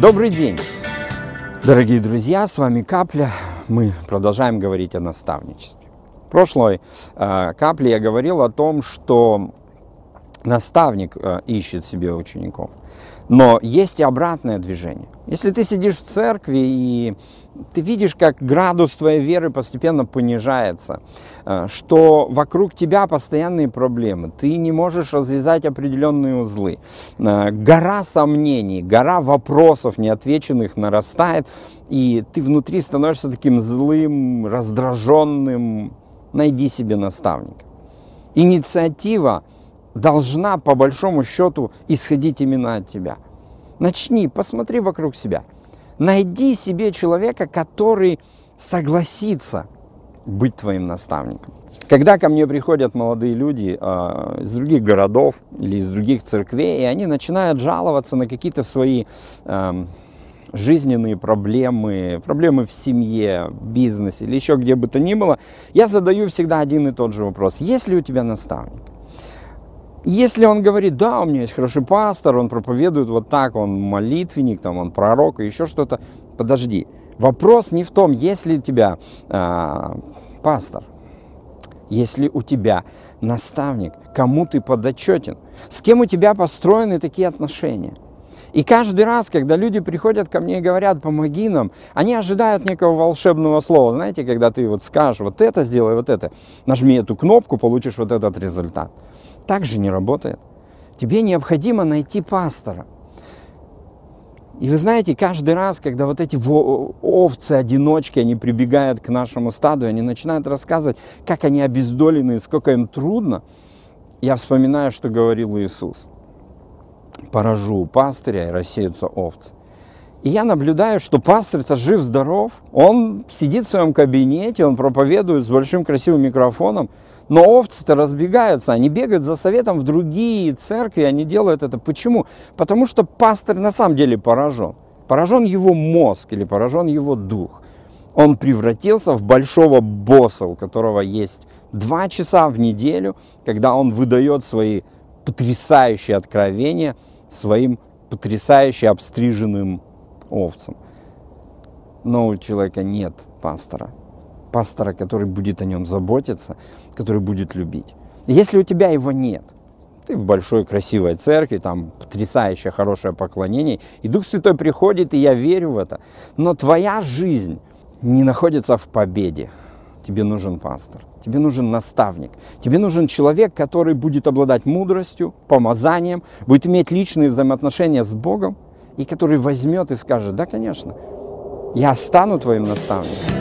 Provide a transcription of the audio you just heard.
Добрый день, дорогие друзья, с вами Капля. Мы продолжаем говорить о наставничестве. В прошлой э, капле я говорил о том, что наставник э, ищет себе учеников. Но есть и обратное движение. Если ты сидишь в церкви и ты видишь, как градус твоей веры постепенно понижается, э, что вокруг тебя постоянные проблемы, ты не можешь развязать определенные узлы, э, гора сомнений, гора вопросов неотвеченных нарастает, и ты внутри становишься таким злым, раздраженным, найди себе наставника. Инициатива – должна по большому счету исходить именно от тебя. Начни, посмотри вокруг себя. Найди себе человека, который согласится быть твоим наставником. Когда ко мне приходят молодые люди э, из других городов или из других церквей, и они начинают жаловаться на какие-то свои э, жизненные проблемы, проблемы в семье, бизнесе или еще где бы то ни было, я задаю всегда один и тот же вопрос. Есть ли у тебя наставник? Если он говорит, да, у меня есть хороший пастор, он проповедует вот так, он молитвенник, там, он пророк и еще что-то, подожди. Вопрос не в том, есть ли у тебя э, пастор, есть ли у тебя наставник, кому ты подотчетен, с кем у тебя построены такие отношения – и каждый раз, когда люди приходят ко мне и говорят, помоги нам, они ожидают некого волшебного слова. Знаете, когда ты вот скажешь, вот это сделай, вот это, нажми эту кнопку, получишь вот этот результат. Так же не работает. Тебе необходимо найти пастора. И вы знаете, каждый раз, когда вот эти овцы, одиночки, они прибегают к нашему стаду, они начинают рассказывать, как они обездолены, сколько им трудно, я вспоминаю, что говорил Иисус – поражу пастыря и рассеются овцы. И я наблюдаю, что пастырь-то жив-здоров, он сидит в своем кабинете, он проповедует с большим красивым микрофоном, но овцы-то разбегаются, они бегают за советом в другие церкви, они делают это. Почему? Потому что пастырь на самом деле поражен. Поражен его мозг или поражен его дух. Он превратился в большого босса, у которого есть два часа в неделю, когда он выдает свои потрясающие откровения – своим потрясающе обстриженным овцам. Но у человека нет пастора. Пастора, который будет о нем заботиться, который будет любить. Если у тебя его нет, ты в большой красивой церкви, там потрясающее хорошее поклонение, и Дух Святой приходит, и я верю в это. Но твоя жизнь не находится в победе, тебе нужен пастор, тебе нужен наставник, тебе нужен человек, который будет обладать мудростью, помазанием, будет иметь личные взаимоотношения с Богом и который возьмет и скажет, да, конечно, я стану твоим наставником.